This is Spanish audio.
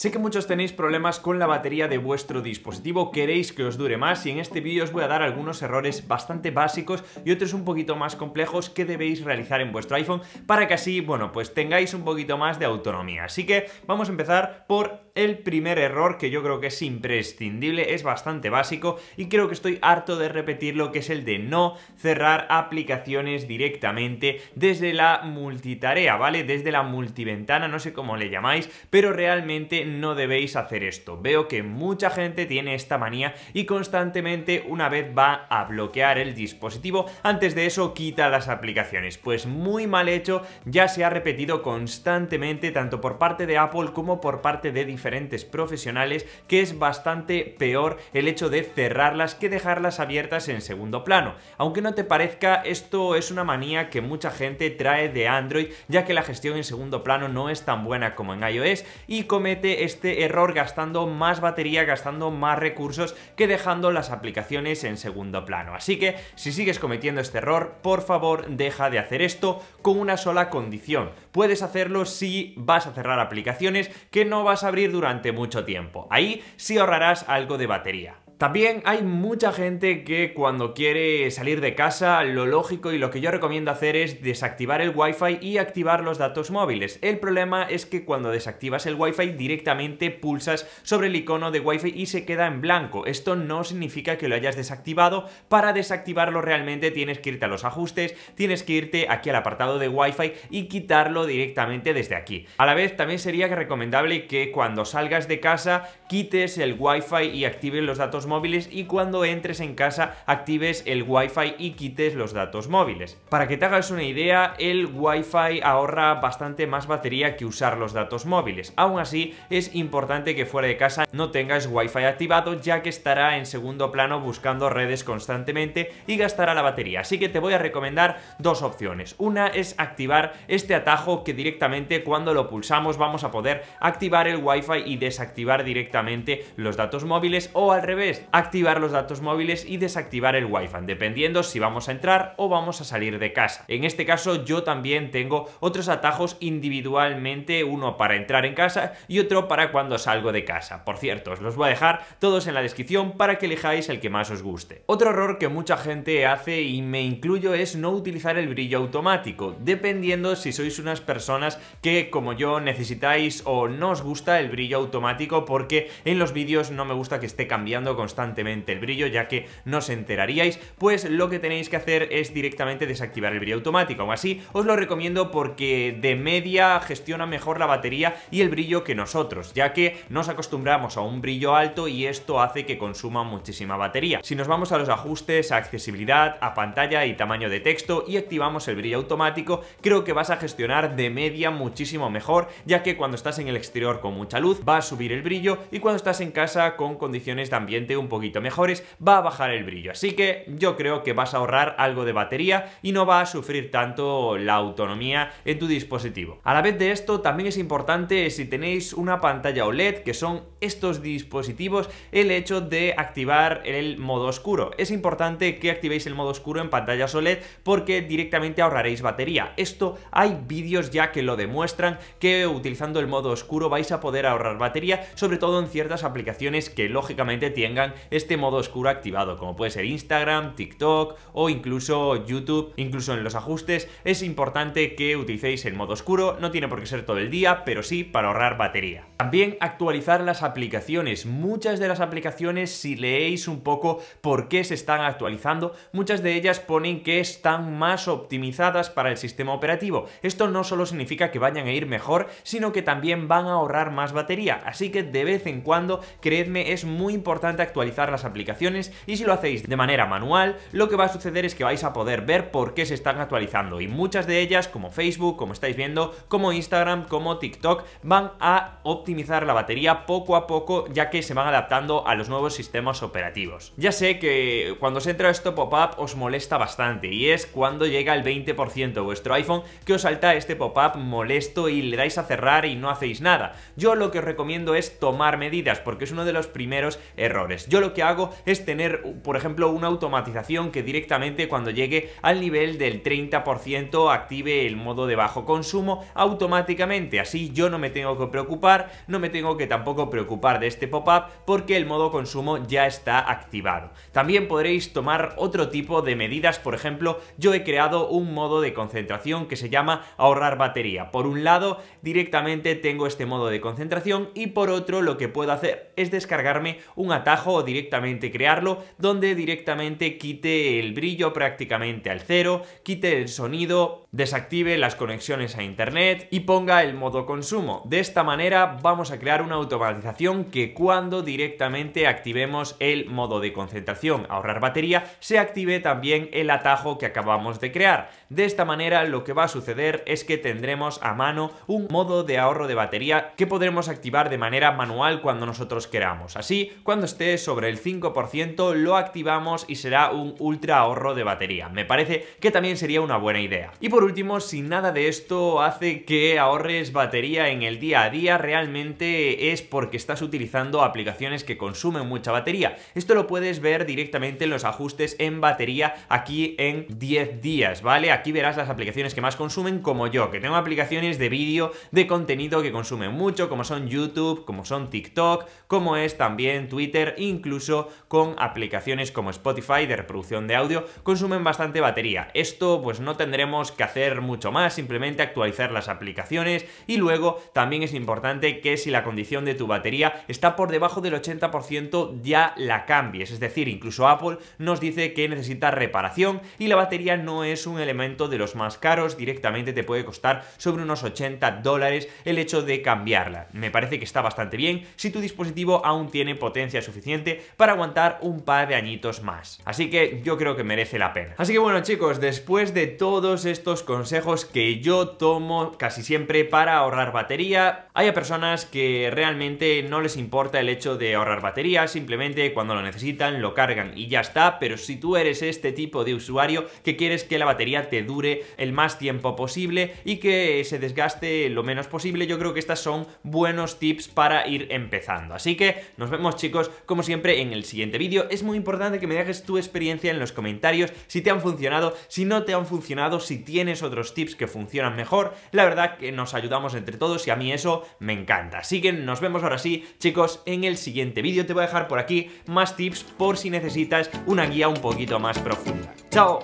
Sé que muchos tenéis problemas con la batería de vuestro dispositivo, queréis que os dure más y en este vídeo os voy a dar algunos errores bastante básicos y otros un poquito más complejos que debéis realizar en vuestro iPhone para que así, bueno, pues tengáis un poquito más de autonomía. Así que vamos a empezar por el primer error que yo creo que es imprescindible, es bastante básico y creo que estoy harto de repetirlo, que es el de no cerrar aplicaciones directamente desde la multitarea, ¿vale? Desde la multiventana, no sé cómo le llamáis, pero realmente no debéis hacer esto. Veo que mucha gente tiene esta manía y constantemente una vez va a bloquear el dispositivo, antes de eso quita las aplicaciones. Pues muy mal hecho, ya se ha repetido constantemente tanto por parte de Apple como por parte de diferentes profesionales que es bastante peor el hecho de cerrarlas que dejarlas abiertas en segundo plano. Aunque no te parezca, esto es una manía que mucha gente trae de Android ya que la gestión en segundo plano no es tan buena como en iOS y comete este error gastando más batería, gastando más recursos que dejando las aplicaciones en segundo plano. Así que si sigues cometiendo este error, por favor deja de hacer esto con una sola condición. Puedes hacerlo si vas a cerrar aplicaciones que no vas a abrir durante mucho tiempo. Ahí sí ahorrarás algo de batería. También hay mucha gente que cuando quiere salir de casa, lo lógico y lo que yo recomiendo hacer es desactivar el Wi-Fi y activar los datos móviles. El problema es que cuando desactivas el Wi-Fi directamente pulsas sobre el icono de Wi-Fi y se queda en blanco. Esto no significa que lo hayas desactivado. Para desactivarlo realmente tienes que irte a los ajustes, tienes que irte aquí al apartado de Wi-Fi y quitarlo directamente desde aquí. A la vez también sería recomendable que cuando salgas de casa quites el Wi-Fi y actives los datos móviles móviles y cuando entres en casa actives el Wi-Fi y quites los datos móviles. Para que te hagas una idea, el Wi-Fi ahorra bastante más batería que usar los datos móviles. Aún así, es importante que fuera de casa no tengas Wi-Fi activado ya que estará en segundo plano buscando redes constantemente y gastará la batería. Así que te voy a recomendar dos opciones. Una es activar este atajo que directamente cuando lo pulsamos vamos a poder activar el Wi-Fi y desactivar directamente los datos móviles o al revés, activar los datos móviles y desactivar el wifi, dependiendo si vamos a entrar o vamos a salir de casa. En este caso yo también tengo otros atajos individualmente, uno para entrar en casa y otro para cuando salgo de casa. Por cierto, os los voy a dejar todos en la descripción para que elijáis el que más os guste. Otro error que mucha gente hace y me incluyo es no utilizar el brillo automático, dependiendo si sois unas personas que como yo necesitáis o no os gusta el brillo automático porque en los vídeos no me gusta que esté cambiando con constantemente el brillo ya que no os enteraríais, pues lo que tenéis que hacer es directamente desactivar el brillo automático. Aún así, os lo recomiendo porque de media gestiona mejor la batería y el brillo que nosotros, ya que nos acostumbramos a un brillo alto y esto hace que consuma muchísima batería. Si nos vamos a los ajustes, a accesibilidad, a pantalla y tamaño de texto y activamos el brillo automático, creo que vas a gestionar de media muchísimo mejor, ya que cuando estás en el exterior con mucha luz va a subir el brillo y cuando estás en casa con condiciones de ambiente un poquito mejores, va a bajar el brillo. Así que yo creo que vas a ahorrar algo de batería y no va a sufrir tanto la autonomía en tu dispositivo. A la vez de esto, también es importante si tenéis una pantalla OLED, que son estos dispositivos, el hecho de activar el modo oscuro. Es importante que activéis el modo oscuro en pantallas OLED porque directamente ahorraréis batería. Esto hay vídeos ya que lo demuestran que utilizando el modo oscuro vais a poder ahorrar batería, sobre todo en ciertas aplicaciones que lógicamente tengan este modo oscuro activado, como puede ser Instagram, TikTok o incluso YouTube. Incluso en los ajustes es importante que utilicéis el modo oscuro, no tiene por qué ser todo el día, pero sí para ahorrar batería. También actualizar las aplicaciones. Muchas de las aplicaciones, si leéis un poco por qué se están actualizando, muchas de ellas ponen que están más optimizadas para el sistema operativo. Esto no solo significa que vayan a ir mejor, sino que también van a ahorrar más batería. Así que de vez en cuando, creedme, es muy importante actualizar las aplicaciones y si lo hacéis de manera manual, lo que va a suceder es que vais a poder ver por qué se están actualizando y muchas de ellas, como Facebook, como estáis viendo, como Instagram, como TikTok, van a optimizar la batería poco a poco ya que se van adaptando a los nuevos sistemas operativos. Ya sé que cuando se entra esto pop-up os molesta bastante y es cuando llega el 20% de vuestro iPhone que os salta este pop-up molesto y le dais a cerrar y no hacéis nada. Yo lo que os recomiendo es tomar medidas porque es uno de los primeros errores. Yo lo que hago es tener, por ejemplo, una automatización que directamente cuando llegue al nivel del 30% active el modo de bajo consumo automáticamente. Así yo no me tengo que preocupar, no me tengo que tampoco preocupar de este pop-up porque el modo consumo ya está activado. También podréis tomar otro tipo de medidas, por ejemplo, yo he creado un modo de concentración que se llama ahorrar batería. Por un lado, directamente tengo este modo de concentración y por otro lo que puedo hacer es descargarme un atajo o directamente crearlo, donde directamente quite el brillo prácticamente al cero, quite el sonido desactive las conexiones a internet y ponga el modo consumo. De esta manera vamos a crear una automatización que cuando directamente activemos el modo de concentración ahorrar batería se active también el atajo que acabamos de crear. De esta manera lo que va a suceder es que tendremos a mano un modo de ahorro de batería que podremos activar de manera manual cuando nosotros queramos. Así, cuando esté sobre el 5% lo activamos y será un ultra ahorro de batería. Me parece que también sería una buena idea último, si nada de esto hace que ahorres batería en el día a día, realmente es porque estás utilizando aplicaciones que consumen mucha batería. Esto lo puedes ver directamente en los ajustes en batería aquí en 10 días, ¿vale? Aquí verás las aplicaciones que más consumen como yo, que tengo aplicaciones de vídeo, de contenido que consumen mucho, como son YouTube, como son TikTok, como es también Twitter, incluso con aplicaciones como Spotify de reproducción de audio, consumen bastante batería. Esto pues no tendremos que hacer mucho más, simplemente actualizar las aplicaciones y luego también es importante que si la condición de tu batería está por debajo del 80% ya la cambies, es decir, incluso Apple nos dice que necesita reparación y la batería no es un elemento de los más caros, directamente te puede costar sobre unos 80 dólares el hecho de cambiarla. Me parece que está bastante bien si tu dispositivo aún tiene potencia suficiente para aguantar un par de añitos más. Así que yo creo que merece la pena. Así que bueno chicos, después de todos estos consejos que yo tomo casi siempre para ahorrar batería. Hay personas que realmente no les importa el hecho de ahorrar batería, simplemente cuando lo necesitan lo cargan y ya está, pero si tú eres este tipo de usuario que quieres que la batería te dure el más tiempo posible y que se desgaste lo menos posible, yo creo que estas son buenos tips para ir empezando. Así que nos vemos chicos, como siempre, en el siguiente vídeo. Es muy importante que me dejes tu experiencia en los comentarios, si te han funcionado, si no te han funcionado, si tienes otros tips que funcionan mejor, la verdad que nos ayudamos entre todos y a mí eso me encanta. Así que nos vemos ahora sí, chicos, en el siguiente vídeo. Te voy a dejar por aquí más tips por si necesitas una guía un poquito más profunda. ¡Chao!